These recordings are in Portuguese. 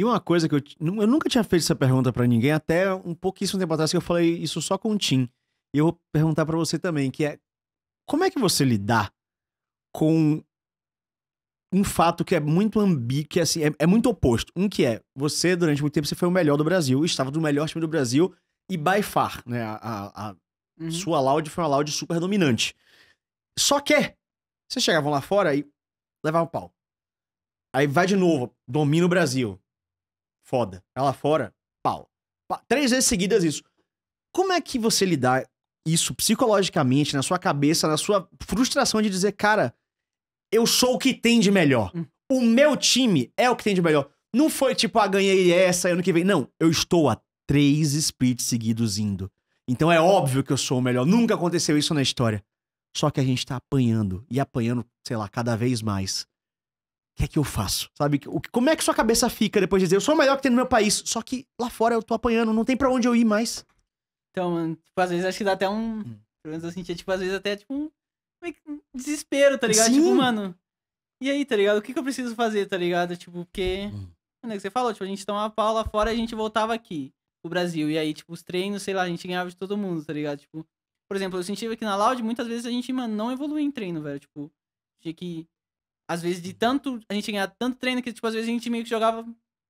E uma coisa que eu, eu nunca tinha feito essa pergunta para ninguém, até um pouquíssimo tempo atrás que eu falei isso só com o Tim. E eu vou perguntar para você também, que é como é que você lidar com um fato que é muito ambíguo, que é, assim, é, é, muito oposto. Um que é, você durante muito tempo você foi o melhor do Brasil, estava do melhor time do Brasil e by far, né? A, a, a uhum. sua laude foi uma laude super dominante. Só que vocês chegavam lá fora e levavam pau. Aí vai de novo, domina o Brasil foda. Pra lá fora, pau. Três vezes seguidas isso. Como é que você lidar isso psicologicamente, na sua cabeça, na sua frustração de dizer, cara, eu sou o que tem de melhor. Hum. O meu time é o que tem de melhor. Não foi tipo, ah, ganhei essa ano que vem. Não, eu estou a três splits seguidos indo. Então é óbvio que eu sou o melhor. Nunca aconteceu isso na história. Só que a gente tá apanhando e apanhando, sei lá, cada vez mais que é que eu faço? Sabe? O, como é que sua cabeça fica depois de dizer, eu sou o melhor que tem no meu país, só que lá fora eu tô apanhando, não tem para onde eu ir mais. Então, mano, tipo, às vezes acho que dá até um. Hum. Pelo menos eu sentia, tipo, às vezes até tipo um. Desespero, tá ligado? Tipo, Sim. Tipo, mano. E aí, tá ligado? O que, que eu preciso fazer, tá ligado? Tipo, porque. Hum. Mano, é que você falou, tipo, a gente tomava pau lá fora e a gente voltava aqui, pro Brasil. E aí, tipo, os treinos, sei lá, a gente ganhava de todo mundo, tá ligado? Tipo, por exemplo, eu sentia que na Loud, muitas vezes a gente, mano, não evolui em treino, velho. Tipo, tinha que às vezes, de tanto. A gente ganhava tanto treino que, tipo, às vezes a gente meio que jogava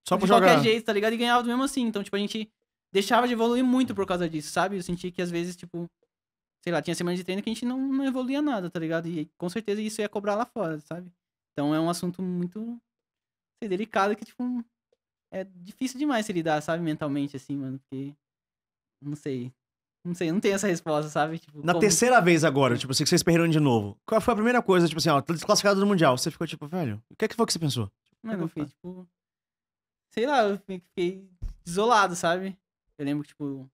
Só de jogar. qualquer jeito, tá ligado? E ganhava mesmo assim. Então, tipo, a gente deixava de evoluir muito por causa disso, sabe? Eu senti que às vezes, tipo, sei lá, tinha semana de treino que a gente não, não evoluía nada, tá ligado? E com certeza isso ia cobrar lá fora, sabe? Então é um assunto muito sei, delicado que, tipo, é difícil demais se lidar, sabe, mentalmente, assim, mano, porque. Não sei. Não sei, não tem essa resposta, sabe? Tipo, Na como... terceira vez agora, tipo, assim, que vocês perderam de novo. Qual foi a primeira coisa, tipo assim, ó, desclassificado do Mundial. Você ficou tipo, velho, o que é que foi que você pensou? Tipo, mano, eu fiquei, tá. tipo. Sei lá, eu fiquei isolado, sabe? Eu lembro que, tipo.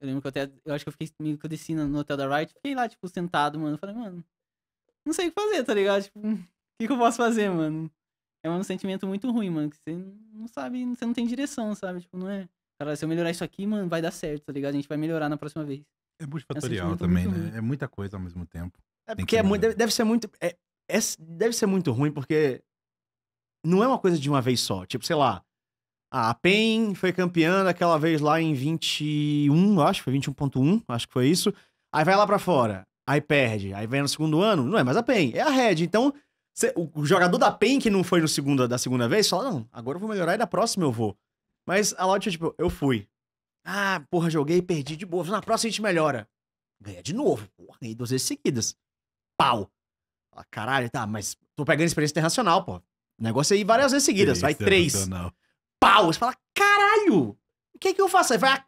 Eu lembro que eu até. Eu acho que eu fiquei meio que eu desci no hotel da Wright, fiquei lá, tipo, sentado, mano. Eu falei, mano, não sei o que fazer, tá ligado? Tipo, o que, que eu posso fazer, mano? É um sentimento muito ruim, mano. Que você não sabe, você não tem direção, sabe? Tipo, não é. Cara, se eu melhorar isso aqui, mano, vai dar certo, tá ligado? A gente vai melhorar na próxima vez. É multifatorial fatorial é também, né? Ruim. É muita coisa ao mesmo tempo. É porque é muito, deve ser muito. É, é, deve ser muito ruim, porque não é uma coisa de uma vez só. Tipo, sei lá, a PEN foi campeã daquela vez lá em 21, acho, foi 21.1, acho que foi isso. Aí vai lá para fora, aí perde, aí vem no segundo ano, não é mais a PEN, é a Red. Então, cê, o jogador da PEN que não foi no segundo, da segunda vez, fala, não, agora eu vou melhorar e da próxima eu vou. Mas a Loud, tipo, eu fui. Ah, porra, joguei, perdi de boa. Na próxima a gente melhora. Ganha de novo. Porra, ganhei duas vezes seguidas. Pau. Ah, caralho, tá, mas tô pegando experiência internacional, pô. O negócio aí é várias vezes seguidas. Vai três. Pau. Você fala, caralho, o que é que eu faço? Aí vai a...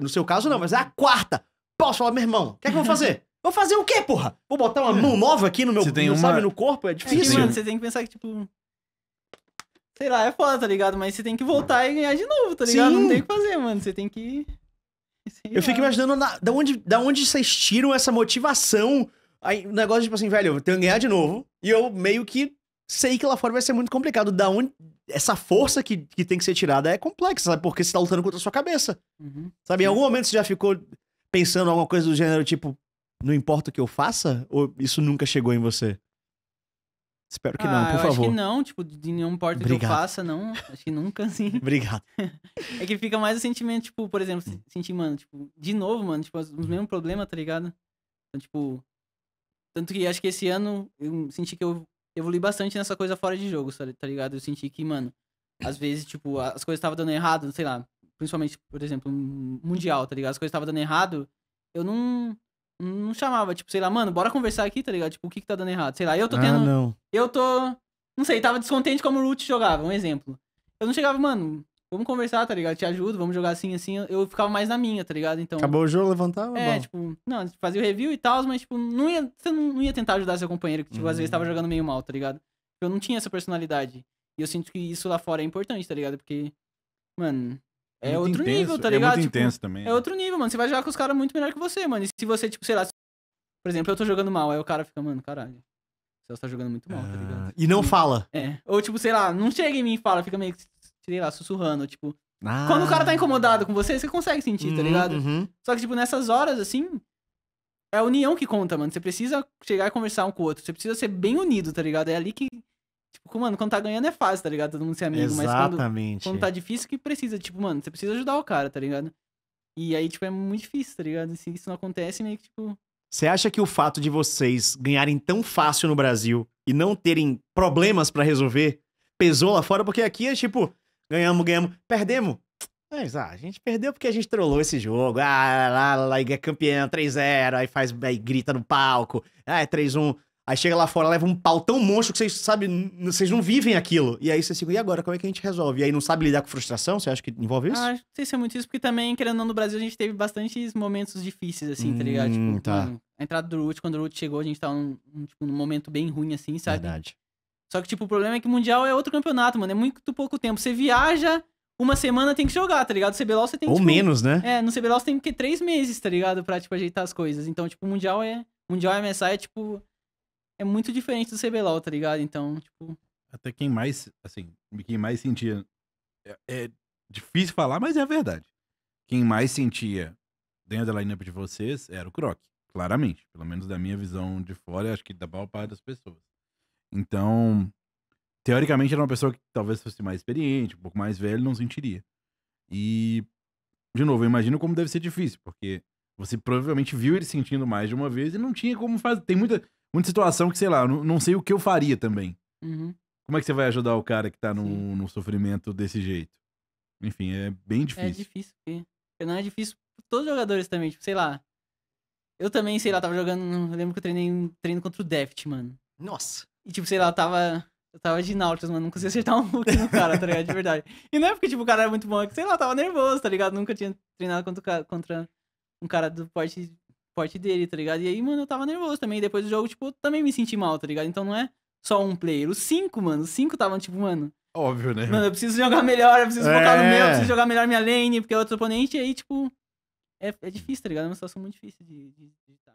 No seu caso, não, mas é a quarta. Pau, falar, fala, meu irmão, o que é que eu vou fazer? Vou fazer o quê, porra? Vou botar uma mão nova aqui no meu, você tem no, uma... sabe, no corpo? É, é difícil. É, mano, você tem que pensar que, tipo, sei lá, é foda, tá ligado? Mas você tem que voltar e ganhar de novo, tá ligado? Sim. Não tem o que fazer, mano. Você tem que. Sei eu lá. fico imaginando na, da, onde, da onde vocês tiram essa motivação. Aí, o negócio, tipo assim, velho, eu tenho que ganhar de novo. E eu meio que sei que lá fora vai ser muito complicado. Da onde. Essa força que, que tem que ser tirada é complexa, sabe? Porque você tá lutando contra a sua cabeça. Uhum. Sabe? Em algum momento você já ficou pensando alguma coisa do gênero, tipo, não importa o que eu faça? Ou isso nunca chegou em você? Espero que ah, não, por eu favor. Acho que não, tipo, de nenhum porte que eu faça, não. Acho que nunca, assim. Obrigado. É que fica mais o sentimento, tipo, por exemplo, hum. sentir, mano, tipo, de novo, mano, tipo, os mesmos problemas, tá ligado? Então, tipo. Tanto que acho que esse ano eu senti que eu evolui bastante nessa coisa fora de jogo, tá ligado? Eu senti que, mano, às vezes, tipo, as coisas estavam dando errado, sei lá, principalmente, por exemplo, mundial, tá ligado? As coisas estavam dando errado, eu não não chamava, tipo, sei lá, mano, bora conversar aqui, tá ligado? Tipo, o que que tá dando errado? Sei lá, eu tô ah, tendo. Ah, não. Eu tô. Não sei, tava descontente como o Root jogava, um exemplo. Eu não chegava, mano, vamos conversar, tá ligado? Te ajudo, vamos jogar assim, assim. Eu ficava mais na minha, tá ligado? Então. Acabou o jogo, levantava? É, bom. tipo, não, fazia o review e tal, mas, tipo, não ia, você não ia tentar ajudar seu companheiro, que, tipo, uhum. às vezes tava uhum. jogando meio mal, tá ligado? Eu não tinha essa personalidade. E eu sinto que isso lá fora é importante, tá ligado? Porque, mano, é muito outro intenso. nível, tá é ligado? É muito tipo, intenso também. É né? outro nível, mano. Você vai jogar com os caras muito melhor que você, mano. E se você, tipo, sei lá, se... por exemplo, eu tô jogando mal, aí o cara fica, mano, caralho. Você tá jogando muito mal, tá ah, ligado? E não hum. fala. É. Ou, tipo, sei lá, não chega em mim e fala, fica meio que, sei lá, sussurrando, tipo. Ah. Quando o cara tá ah. incomodado com você, você consegue sentir, tá uhum, tá ligado? Uhum. Só que, tipo, nessas horas, assim, é a união que conta, mano. Você precisa chegar e conversar um com o outro. Você precisa ser bem unido, tá ligado? É ali que Mano, quando tá ganhando é fácil, tá ligado? Todo mundo ser amigo. Exatamente. Mas quando, quando tá difícil, que precisa. Tipo, mano, você precisa ajudar o cara, tá ligado? E aí, tipo, é muito difícil, tá ligado? Se isso não acontece, meio que, tipo. Você acha que o fato de vocês ganharem tão fácil no Brasil e não terem problemas para resolver pesou lá fora? Porque aqui é tipo, ganhamos, ganhamos, perdemos. Mas ah, a gente perdeu porque a gente trollou esse jogo. Ah, lá, lá, lá é campeão, 3-0, aí faz, aí grita no palco. Ah, é 3-1. Aí chega lá fora, leva um pau tão monstro que vocês, sabe, vocês não vivem aquilo. E aí vocês ficam, e agora, como é que a gente resolve? E aí não sabe lidar com frustração? Você acha que envolve isso? Ah, não sei se é muito isso, porque também, querendo ou não, no Brasil a gente teve bastantes momentos difíceis, assim, hum, tá ligado? Tipo, hum, tá. a entrada do Ruth, quando o Ruth chegou, a gente tava num, tipo, num momento bem ruim, assim, sabe? Verdade. Só que, tipo, o problema é que o Mundial é outro campeonato, mano. É muito pouco tempo. Você viaja, uma semana tem que jogar, tá ligado? no CBLOL você tem Ou tipo, menos, né? É, no CBLOL você tem que ter três meses, tá ligado? Pra, tipo, ajeitar as coisas. Então, tipo, o Mundial é. Mundial é MSI é, tipo, é muito diferente do CBLOL, tá ligado? Então, tipo. Até quem mais, assim, quem mais sentia. É, é difícil falar, mas é a verdade. Quem mais sentia dentro da lineup de vocês era o Croc, claramente. Pelo menos da minha visão de fora, acho que da maior parte das pessoas. Então, teoricamente era uma pessoa que talvez fosse mais experiente, um pouco mais velho, não sentiria. E, de novo, eu imagino como deve ser difícil, porque você provavelmente viu ele sentindo mais de uma vez e não tinha como fazer. Tem muita muita situação que, sei lá, não, não sei o que eu faria também. Uhum. Como é que você vai ajudar o cara que tá num, num sofrimento desse jeito? Enfim, é bem difícil. É difícil, porque não é difícil pra todos os jogadores também, tipo, sei lá. Eu também, sei lá, tava jogando. Eu lembro que eu treinei um treino contra o Deft, mano. Nossa! E tipo, sei lá, eu tava. Eu tava de Nautilus, mano. Não conseguia acertar um hook no cara, tá ligado? De verdade. E não é porque, tipo, o cara era muito bom, é que, sei lá, tava nervoso, tá ligado? Nunca tinha treinado contra, contra um cara do porte forte dele, tá ligado? E aí, mano, eu tava nervoso também. Depois do jogo, tipo, também me senti mal, tá ligado? Então não é só um player. Os cinco, mano, os cinco estavam, tipo, mano. Óbvio, né? Mano, eu preciso jogar melhor, eu preciso é... focar no meu, eu preciso é. jogar melhor minha lane, porque é outro oponente, e aí, tipo. É, é difícil, tá ligado? É uma situação muito difícil de estar. De, de